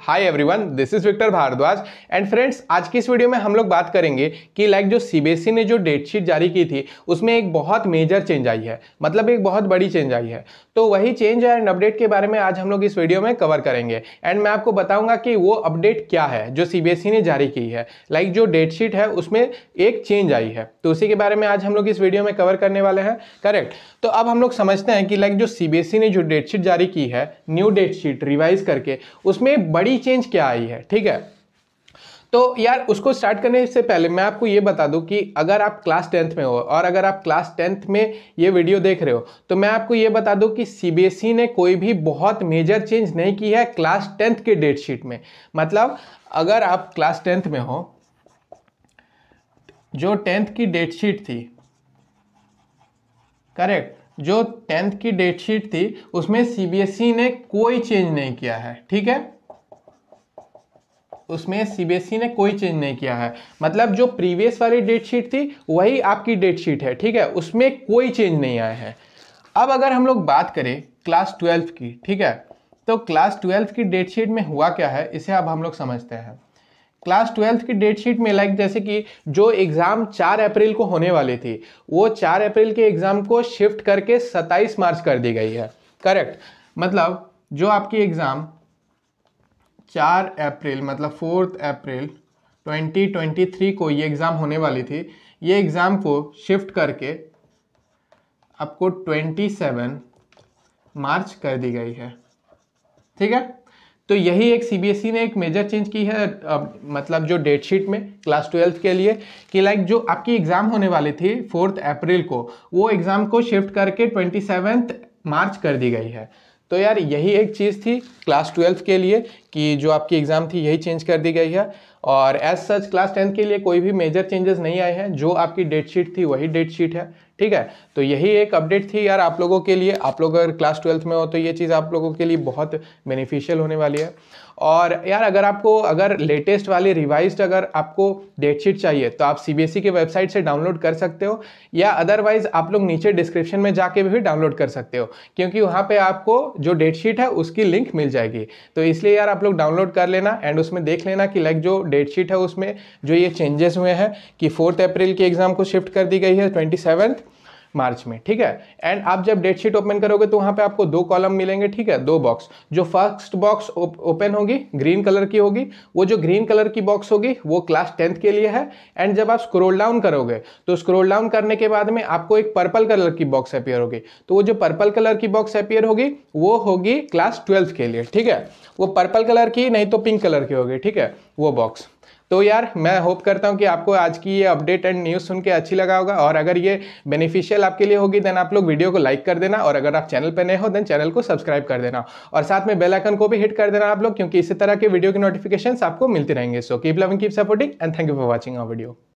hi everyone this is Victor Bhardwaj and friends आज की इस वीडियो में हम लोग बात करेंगे कि लाइक जो सीबीएसई e ने जो डेटशीट जारी की थी उसमें एक बहुत मेजर चेंज आई है मतलब एक बहुत बड़ी चेंज आई है तो वही चेंज एंड अपडेट के बारे में आज हम लोग इस वीडियो में कवर करेंगे एंड मैं आपको बताऊंगा कि वो अपडेट क्या है जो सी e ने जारी की है लाइक like जो शीट है उसमें एक चेंज आई है तो उसी के बारे में आज हम लोग इस वीडियो में कवर करने वाले हैं करेक्ट तो अब हम लोग समझते हैं कि लाइक जो सी e ने जो डेटशीट जारी की है न्यू डेटशीट रिवाइज करके उसमें बड़ी चेंज क्या आई है ठीक है तो यार उसको स्टार्ट करने से पहले मैं आपको ये बता दूं कि अगर आप क्लास टेंथ में हो और अगर आप क्लास टेंथ में ये वीडियो देख रहे हो तो मैं आपको ये बता दूं कि सीबीएसई e ने कोई भी बहुत मेजर चेंज नहीं की है क्लास टेंथ के डेट शीट में मतलब अगर आप क्लास टेंथ में हो जो टेंथ की डेट शीट थी करेक्ट जो टेंथ की डेट शीट थी उसमें सी e ने कोई चेंज नहीं किया है ठीक है उसमें सीबीएसई e ने कोई चेंज नहीं किया है मतलब जो प्रीवियस वाली डेट शीट थी वही आपकी डेट शीट है ठीक है उसमें कोई चेंज नहीं आया है अब अगर हम लोग बात करें क्लास ट्वेल्व की ठीक है तो क्लास ट्वेल्थ की डेट शीट में हुआ क्या है इसे अब हम लोग समझते हैं क्लास ट्वेल्थ की डेट शीट में लाइक जैसे कि जो एग्ज़ाम चार अप्रैल को होने वाली थी वो चार अप्रैल के एग्ज़ाम को शिफ्ट करके सत्ताईस मार्च कर दी गई है करेक्ट मतलब जो आपकी एग्ज़ाम चार अप्रैल मतलब फोर्थ अप्रैल 2023 को ये एग्ज़ाम होने वाली थी ये एग्ज़ाम को शिफ्ट करके आपको 27 मार्च कर दी गई है ठीक है तो यही एक सीबीएसई e ने एक मेजर चेंज की है अब, मतलब जो डेट शीट में क्लास ट्वेल्थ के लिए कि लाइक जो आपकी एग्ज़ाम होने वाली थी फोर्थ अप्रैल को वो एग्ज़ाम को शिफ्ट करके ट्वेंटी मार्च कर दी गई है तो यार यही एक चीज़ थी क्लास ट्वेल्थ के लिए कि जो आपकी एग्ज़ाम थी यही चेंज कर दी गई है और एज सच क्लास टेंथ के लिए कोई भी मेजर चेंजेस नहीं आए हैं जो आपकी डेट शीट थी वही डेट शीट है ठीक है तो यही एक अपडेट थी यार आप लोगों के लिए आप लोग अगर क्लास ट्वेल्थ में हो तो ये चीज़ आप लोगों के लिए बहुत बेनिफिशियल होने वाली है और यार अगर आपको अगर लेटेस्ट वाले रिवाइज्ड अगर आपको डेटशीट चाहिए तो आप सीबीएसई के वेबसाइट से डाउनलोड कर सकते हो या अदरवाइज आप लोग नीचे डिस्क्रिप्शन में जाके भी डाउनलोड कर सकते हो क्योंकि वहाँ पे आपको जो डेटशीट है उसकी लिंक मिल जाएगी तो इसलिए यार आप लोग डाउनलोड कर लेना एंड उसमें देख लेना कि लाइक जो डेटशीट है उसमें जो ये चेंजेस हुए हैं कि फोर्थ अप्रैल की एग्ज़ाम को शिफ्ट कर दी गई है ट्वेंटी मार्च में ठीक है एंड आप जब डेट शीट ओपन करोगे तो वहां पे आपको दो कॉलम मिलेंगे ठीक है दो बॉक्स जो फर्स्ट बॉक्स ओपन होगी ग्रीन कलर की होगी वो जो ग्रीन कलर की बॉक्स होगी वो क्लास टेंथ के लिए है एंड जब आप स्क्रोल डाउन करोगे तो स्क्रोल डाउन करने के बाद में आपको एक पर्पल कलर की बॉक्स अपियर होगी तो वो जो पर्पल कलर की बॉक्स अपियर होगी वो होगी क्लास ट्वेल्थ के लिए ठीक है वो पर्पल कलर की नहीं तो पिंक कलर की होगी ठीक है वो बॉक्स तो यार मैं होप करता हूँ कि आपको आज की ये अपडेट एंड न्यूज़ सुन के अच्छी लगा होगा और अगर ये बेनिफिशियल आपके लिए होगी देन आप लोग वीडियो को लाइक कर देना और अगर आप चैनल पर नए हो देन चैनल को सब्सक्राइब कर देना और साथ में आइकन को भी हिट कर देना आप लोग क्योंकि इसी तरह के वीडियो की नोटिफिकेशन आपको मिलती रहेंगे so keep loving keep supporting and thank you for watching our video